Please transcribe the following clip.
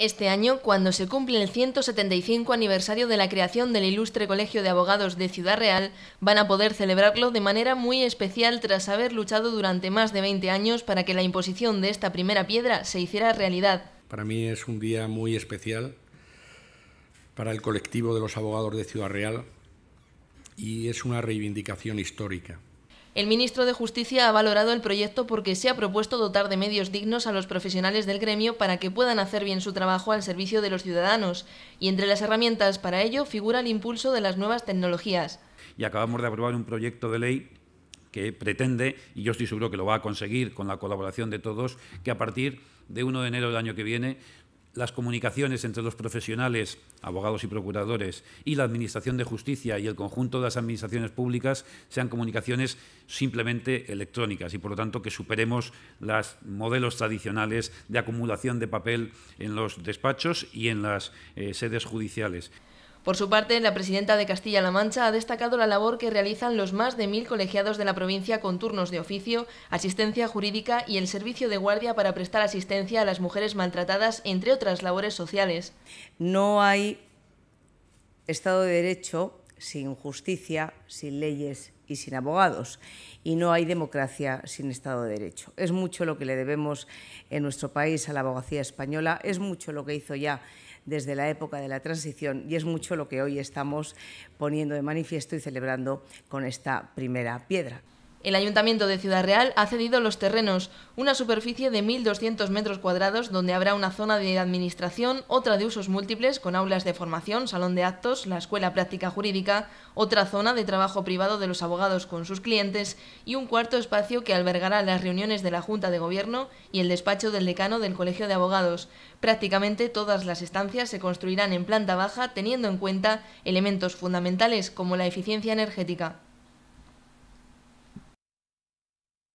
este año cuando se cumple el 175 aniversario de la creación del ilustre Colegio de Abogados de Ciudad Real, van a poder celebrarlo de manera muy especial tras haber luchado durante más de 20 años para que la imposición de esta primera piedra se hiciera realidad. Para mí es un día muy especial para el colectivo de los abogados de Ciudad Real y es una reivindicación histórica. El ministro de Justicia ha valorado el proyecto porque se ha propuesto dotar de medios dignos a los profesionales del gremio para que puedan hacer bien su trabajo al servicio de los ciudadanos, y entre las herramientas para ello figura el impulso de las nuevas tecnologías. Y acabamos de aprobar un proyecto de ley que pretende, y yo estoy seguro que lo va a conseguir con la colaboración de todos, que a partir de 1 de enero del año que viene las comunicaciones entre los profesionales, abogados y procuradores, y la Administración de Justicia y el conjunto de las administraciones públicas sean comunicaciones simplemente electrónicas y, por lo tanto, que superemos los modelos tradicionales de acumulación de papel en los despachos y en las eh, sedes judiciales. Por su parte, la presidenta de Castilla-La Mancha ha destacado la labor que realizan los más de mil colegiados de la provincia con turnos de oficio, asistencia jurídica y el servicio de guardia para prestar asistencia a las mujeres maltratadas, entre otras labores sociales. No hay Estado de Derecho sin justicia, sin leyes y sin abogados. Y no hay democracia sin Estado de Derecho. Es mucho lo que le debemos en nuestro país a la abogacía española, es mucho lo que hizo ya desde la época de la transición y es mucho lo que hoy estamos poniendo de manifiesto y celebrando con esta primera piedra. El Ayuntamiento de Ciudad Real ha cedido los terrenos, una superficie de 1.200 metros cuadrados donde habrá una zona de administración, otra de usos múltiples con aulas de formación, salón de actos, la escuela práctica jurídica, otra zona de trabajo privado de los abogados con sus clientes y un cuarto espacio que albergará las reuniones de la Junta de Gobierno y el despacho del decano del Colegio de Abogados. Prácticamente todas las estancias se construirán en planta baja teniendo en cuenta elementos fundamentales como la eficiencia energética.